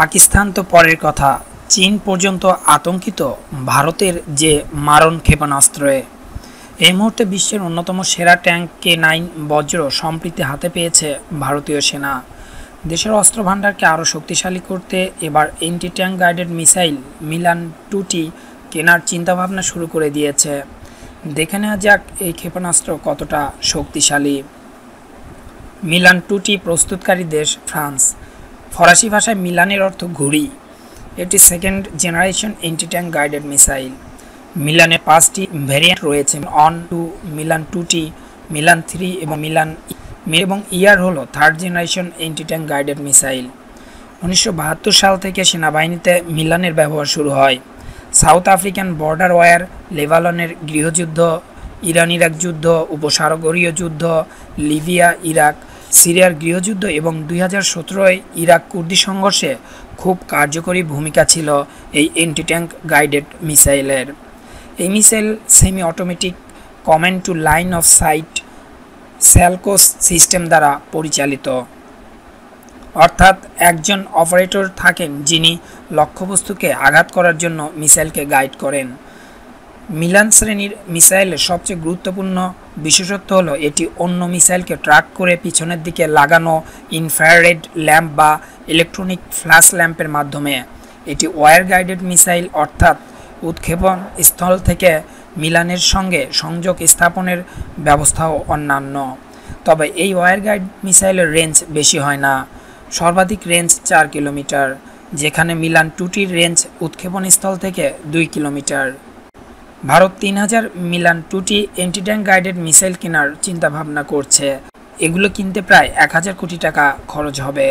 পাকিস্তান তো পরের কথা চীন পর্যন্ত আতঙ্কিত ভারতের যে মারণ ক্ষেপণাস্ত্রে এই মুহূর্তে বিশ্বের অন্যতম সেরা ট্যাঙ্ক কে নাইন বজ্র সম্প্রীতি হাতে পেয়েছে ভারতীয় সেনা দেশের অস্ত্র ভাণ্ডারকে আরও শক্তিশালী করতে এবার anti tank guided missile Milan two T কেনার চিন্তাভাবনা শুরু করে দিয়েছে দেখে নেওয়া যাক এই ক্ষেপণাস্ত্র কতটা শক্তিশালী মিলান টুটি প্রস্তুতকারী দেশ ফ্রান্স ফরাসি ভাষায় মিলানের অর্থ ঘুড়ি এটি second generation anti tank guided missile মিলানে পাঁচটি ভ্যারিয়েন্ট রয়েছে অন two Milan two T Milan three এবং মিলান e। এবং ইয়ার হলো third generation anti tank guided missile উনিশশো সাল থেকে সেনাবাহিনীতে মিলানের ব্যবহার শুরু হয় সাউথ আফ্রিকান বর্ডার ওয়ার লেবালনের গৃহযুদ্ধ ইরান ইরাক যুদ্ধ উপসাগরীয় যুদ্ধ লিবিয়া ইরাক সিরিয়ার গৃহযুদ্ধ এবং দুই হাজার সতেরোয় ইরাক কুর্দি সংঘর্ষে খুব কার্যকরী ভূমিকা ছিল এই এন্টি ট্যাঙ্ক গাইডেড মিসাইলের এই missile semi automatic command to line of sight SACLOS system দ্বারা পরিচালিত অর্থাৎ একজন অপারেটর থাকেন যিনি লক্ষ্যবস্তুকে আঘাত করার জন্য মিসাইলকে গাইড করেন মিলান শ্রেণীর মিসাইলের সবচেয়ে গুরুত্বপূর্ণ বিশেষত্ব হলো এটি অন্য মিসাইলকে ট্র্যাক করে পিছনের দিকে লাগানো ইনফ্রারেড ল্যাম্প বা ইলেকট্রনিক ফ্ল্যাশ ল্যাম্পের মাধ্যমে এটি ওয়ার গাইডেড মিসাইল অর্থাৎ উৎক্ষেপণ স্থল থেকে মিলানের সঙ্গে সংযোগ স্থাপনের ব্যবস্থাও অন্যান্য তবে এই ওয়ার গাইড মিসাইলের রেঞ্জ বেশি হয় না সর্বাধিক রেঞ্জ চার কিলোমিটার যেখানে মিলান টুটির রেঞ্জ উৎক্ষেপণস্থল থেকে দুই কিলোমিটার ভারত তিন হাজার মিলান টুটি অ্যান্টিট্যাঙ্ক গাইডেড মিসাইল কেনার চিন্তাভাবনা করছে এগুলো কিনতে প্রায় এক হাজার কোটি টাকা খরচ হবে